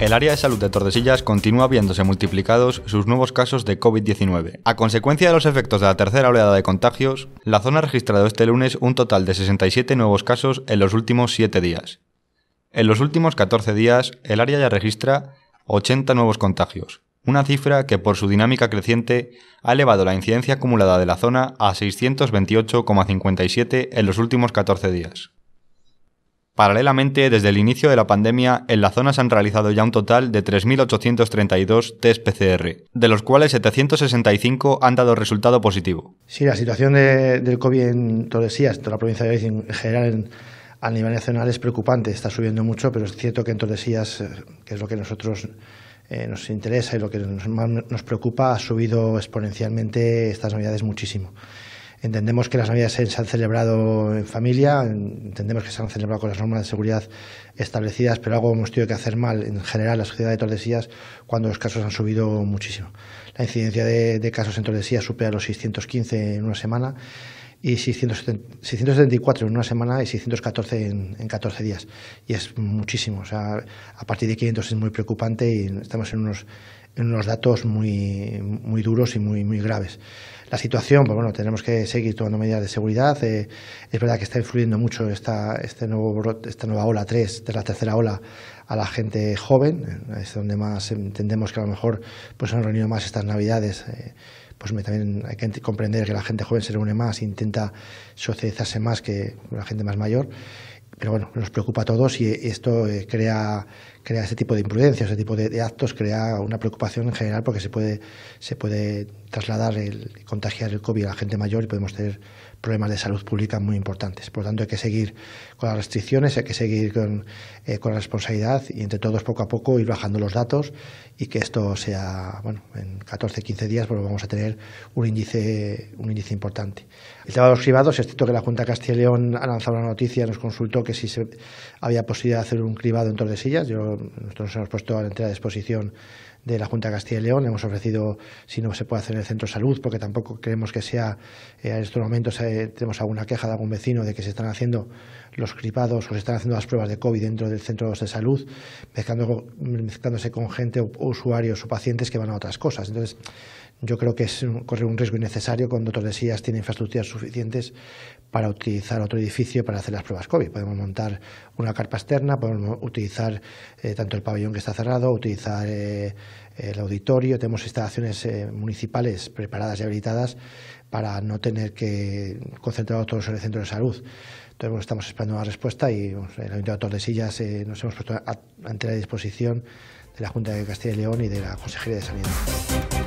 El área de salud de Tordesillas continúa viéndose multiplicados sus nuevos casos de COVID-19. A consecuencia de los efectos de la tercera oleada de contagios, la zona ha registrado este lunes un total de 67 nuevos casos en los últimos 7 días. En los últimos 14 días, el área ya registra 80 nuevos contagios, una cifra que por su dinámica creciente ha elevado la incidencia acumulada de la zona a 628,57 en los últimos 14 días. Paralelamente, desde el inicio de la pandemia, en la zona se han realizado ya un total de 3.832 test PCR, de los cuales 765 han dado resultado positivo. Sí, la situación del COVID en Tordesías, toda la provincia de Valladolid en general, a nivel nacional es preocupante. Está subiendo mucho, pero es cierto que en Tordesillas, eh, que es lo que nosotros eh, nos interesa y lo que nos, más nos preocupa, ha subido exponencialmente estas navidades muchísimo. Entendemos que las Navidades se han celebrado en familia, entendemos que se han celebrado con las normas de seguridad establecidas, pero algo hemos tenido que hacer mal en general la sociedad de Tordesillas cuando los casos han subido muchísimo. La incidencia de, de casos en Tordesillas supera los 615 en una semana y 674 en una semana y 614 en, en, 14 días. Y es muchísimo. O sea, a partir de 500 es muy preocupante y estamos en unos, en unos datos muy, muy duros y muy, muy graves. La situación, pues bueno, tenemos que seguir tomando medidas de seguridad. Eh, es verdad que está influyendo mucho esta, este nuevo, esta nueva ola 3, de la tercera ola, a la gente joven. Es donde más entendemos que a lo mejor pues, han reunido más estas navidades. Eh, pues también hay que comprender que la gente joven se reúne más, intenta socializarse más que la gente más mayor. Pero bueno, nos preocupa a todos y esto eh, crea, crea ese tipo de imprudencia, ese tipo de, actos, crea una preocupación en general porque se puede, se puede trasladar, el, contagiar el COVID a la gente mayor y podemos tener problemas de salud pública muy importantes. Por lo tanto, hay que seguir con las restricciones, hay que seguir con, eh, con la responsabilidad y entre todos poco a poco ir bajando los datos y que esto sea, bueno, en 14, 15 días pues vamos a tener un índice, un índice importante. El tema de los cribados, es cierto que la Junta de Castilla y León ha lanzado una noticia, nos consultó que si se, había posibilidad de hacer un cribado en Tordesillas, yo nosotros hemos puesto a la entera disposición de la Junta de Castilla y León. Hemos ofrecido, si no se puede hacer en el centro de salud, porque tampoco creemos que sea, eh, en estos momentos eh, tenemos alguna queja de algún vecino de que se están haciendo los gripados o se están haciendo las pruebas de COVID dentro del centro de salud, mezclándose con gente usuarios o pacientes que van a otras cosas. Entonces, yo creo que es correr un riesgo innecesario cuando doctor de tienen infraestructuras suficientes para utilizar otro edificio para hacer las pruebas COVID. Podemos montar una carpa externa, podemos utilizar eh, tanto el pabellón que está cerrado, utilizar eh, el auditorio, tenemos instalaciones eh, municipales preparadas y habilitadas para no tener que concentrar todos en el centro de salud. Entonces, estamos esperando una respuesta y el Ayuntamiento de Tordesillas nos hemos puesto ante la disposición de la Junta de Castilla y León y de la Consejería de Sanidad.